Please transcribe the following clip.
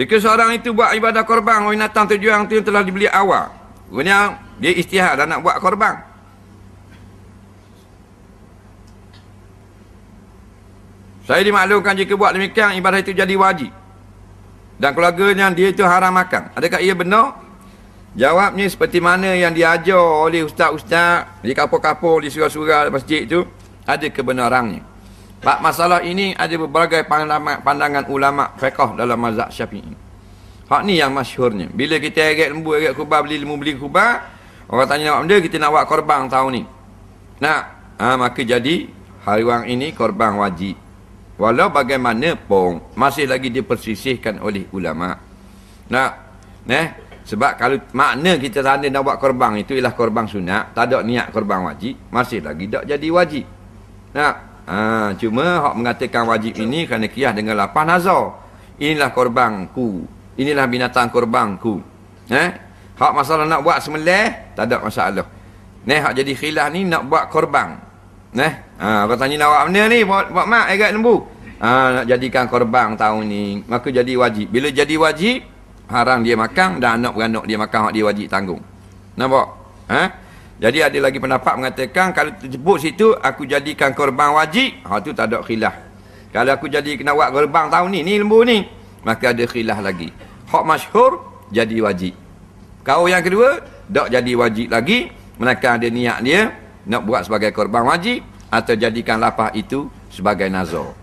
Jika seorang itu buat ibadah korban, orang binatang tujuan itu telah dibeli awal. Kemudian dia istihad dan nak buat korban. Saya dimaklumkan jika buat demikian, ibadah itu jadi wajib. Dan keluarganya dia itu haram makan. Adakah ia benar? Jawabnya seperti mana yang diajar oleh ustaz-ustaz di kapur-kapur di surau-surau masjid itu ada kebenarannya. Bab masalah ini ada berbagai pandangan, pandangan ulama fiqh dalam mazhab Syafi'i. Hak ni yang masyhurnya. Bila kita agak lembu agak kubah beli lembu beli kubah, orang tanya awak benda kita nak buat korban tahun ni. Nak, ha, maka jadi hari Wang ini korban wajib. Walau bagaimana pun masih lagi dipersisihkan oleh ulama. Nak, neh sebab kalau makna kita tanda nak buat korban itu ialah korban sunat, tak ada niat korban wajib, masih lagi tak jadi wajib. Nah. Ha, cuma hak mengatakan wajib ini kerana kiyah dengan lapan nazar. Inilah korbanku. Inilah binatang korbanku. Eh? Hak masalah nak buat semelih, tak ada masalah. Ni hak jadi khilaf ni nak buat korban. Neh, ha, kau tanya nak buat benda ni, buat, buat mak, eh, agak lembu. Ha, nak jadikan korban tahun ni. Maka jadi wajib. Bila jadi wajib, haram dia makan dan anak beranak dia makan hak dia wajib tanggung. Nampak? Ha? Jadi ada lagi pendapat mengatakan kalau terjebut situ aku jadikan korban wajib, ha tu tak ada khilaf. Kalau aku jadi kena buat korban tahun ni, ni lembu ni, maka ada khilaf lagi. Hak masyhur jadi wajib. Kau yang kedua tak jadi wajib lagi, mereka ada niat dia nak buat sebagai korban wajib atau jadikan lapah itu sebagai nazar.